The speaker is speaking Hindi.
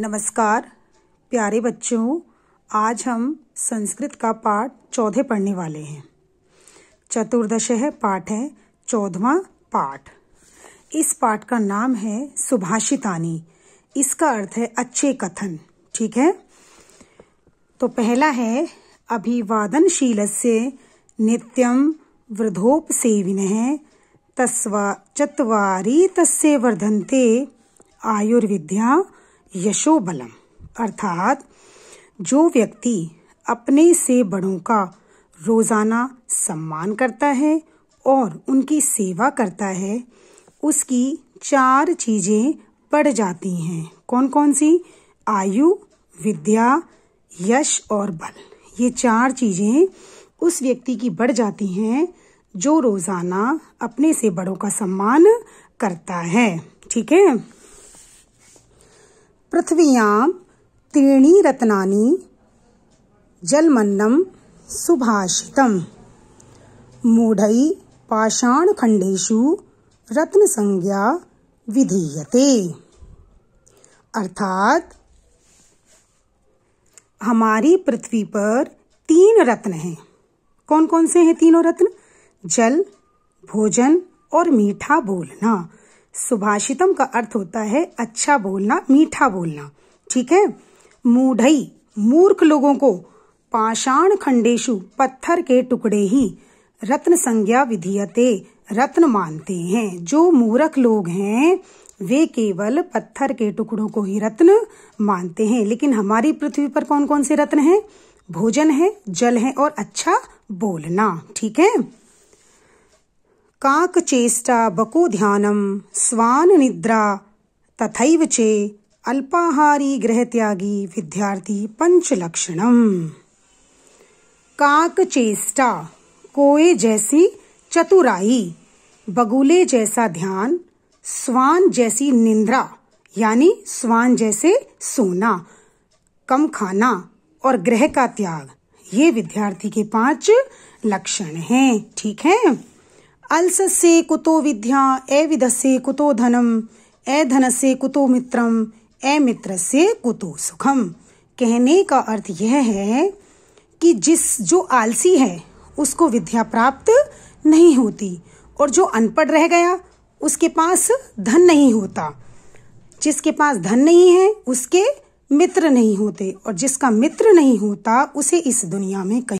नमस्कार प्यारे बच्चों आज हम संस्कृत का पाठ चौदह पढ़ने वाले हैं चतुर्दश है पाठ है चौदवा पाठ इस पाठ का नाम है सुभाषितानी इसका अर्थ है अच्छे कथन ठीक है तो पहला है अभिवादनशील से नित्यम वृद्धोप सेविन तस्वा चतवारी तस्य वर्धनते आयुर्विद्या यशोबलम अर्थात जो व्यक्ति अपने से बड़ों का रोजाना सम्मान करता है और उनकी सेवा करता है उसकी चार चीजें बढ़ जाती हैं कौन कौन सी आयु विद्या यश और बल ये चार चीजें उस व्यक्ति की बढ़ जाती हैं जो रोजाना अपने से बड़ों का सम्मान करता है ठीक है त्रीणी पृथिव्यां जलमन्नम रत्नानि मूढ़ई पाषाण खंडेशु रत्न संज्ञा विधीयते अर्थात हमारी पृथ्वी पर तीन रत्न हैं कौन कौन से हैं तीनों रत्न जल भोजन और मीठा बोलना सुभाषितम का अर्थ होता है अच्छा बोलना मीठा बोलना ठीक है मूढ़ई मूर्ख लोगों को पाषाण खंडेशु पत्थर के टुकड़े ही रत्न संज्ञा विधीयते रत्न मानते हैं जो मूर्ख लोग हैं वे केवल पत्थर के टुकड़ों को ही रत्न मानते हैं लेकिन हमारी पृथ्वी पर कौन कौन से रत्न हैं भोजन है जल है और अच्छा बोलना ठीक है काक चेष्टा बको ध्यानम स्वान निद्रा तथैव चे अल्पाहारी त्यागी विद्यार्थी पंच काक चेष्टा कोए जैसी चतुराई बगुले जैसा ध्यान स्वान जैसी निंद्रा यानी स्वान जैसे सोना कम खाना और ग्रह का त्याग ये विद्यार्थी के पांच लक्षण हैं ठीक है से कुतो विद्या ए से कुतो धनम ए से कुतो मित्रम ए मित्र से कुतो सुखम कहने का अर्थ यह है कि जिस जो आलसी है उसको विद्या प्राप्त नहीं होती और जो अनपढ़ रह गया उसके पास धन नहीं होता जिसके पास धन नहीं है उसके मित्र नहीं होते और जिसका मित्र नहीं होता उसे इस दुनिया में कहीं